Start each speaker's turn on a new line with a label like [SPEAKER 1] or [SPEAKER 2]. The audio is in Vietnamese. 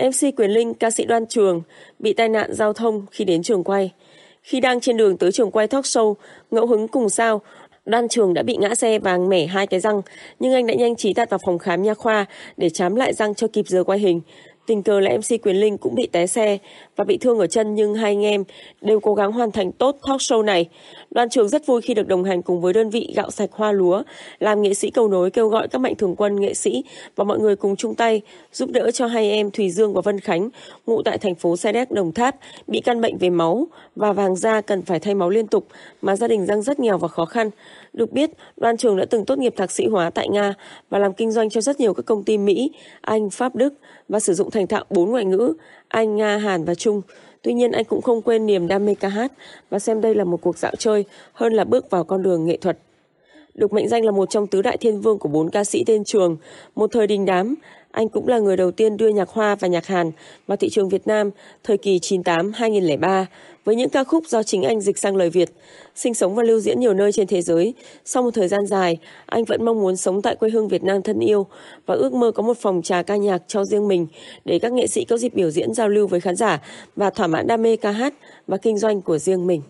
[SPEAKER 1] MC Quyền Linh, ca sĩ Đoan Trường, bị tai nạn giao thông khi đến trường quay. Khi đang trên đường tới trường quay talk show, ngẫu hứng cùng sao, Đoan Trường đã bị ngã xe và mẻ hai cái răng, nhưng anh đã nhanh trí đặt vào phòng khám nha khoa để chám lại răng cho kịp giờ quay hình. Tình cờ là MC Quyền Linh cũng bị té xe và bị thương ở chân nhưng hai anh em đều cố gắng hoàn thành tốt talk show này. Đoàn trưởng rất vui khi được đồng hành cùng với đơn vị gạo sạch hoa lúa, làm nghệ sĩ cầu nối kêu gọi các mạnh thường quân nghệ sĩ và mọi người cùng chung tay giúp đỡ cho hai em Thùy Dương và Vân Khánh, ngụ tại thành phố Sa Đéc, Đồng Tháp, bị căn bệnh về máu và vàng da cần phải thay máu liên tục mà gia đình đang rất nghèo và khó khăn. Được biết, đoàn trưởng đã từng tốt nghiệp thạc sĩ hóa tại Nga và làm kinh doanh cho rất nhiều các công ty Mỹ, Anh, Pháp, Đức và sử dụng giọng thành thạo bốn ngoại ngữ, Anh, Nga, Hàn và Trung. Tuy nhiên anh cũng không quên niềm đam mê ca hát và xem đây là một cuộc dạo chơi hơn là bước vào con đường nghệ thuật được mệnh danh là một trong tứ đại thiên vương của bốn ca sĩ tên Trường, một thời đình đám, anh cũng là người đầu tiên đưa nhạc Hoa và nhạc Hàn vào thị trường Việt Nam thời kỳ 98-2003 với những ca khúc do chính anh dịch sang lời Việt. Sinh sống và lưu diễn nhiều nơi trên thế giới, sau một thời gian dài, anh vẫn mong muốn sống tại quê hương Việt Nam thân yêu và ước mơ có một phòng trà ca nhạc cho riêng mình để các nghệ sĩ có dịp biểu diễn giao lưu với khán giả và thỏa mãn đam mê ca hát và kinh doanh của riêng mình.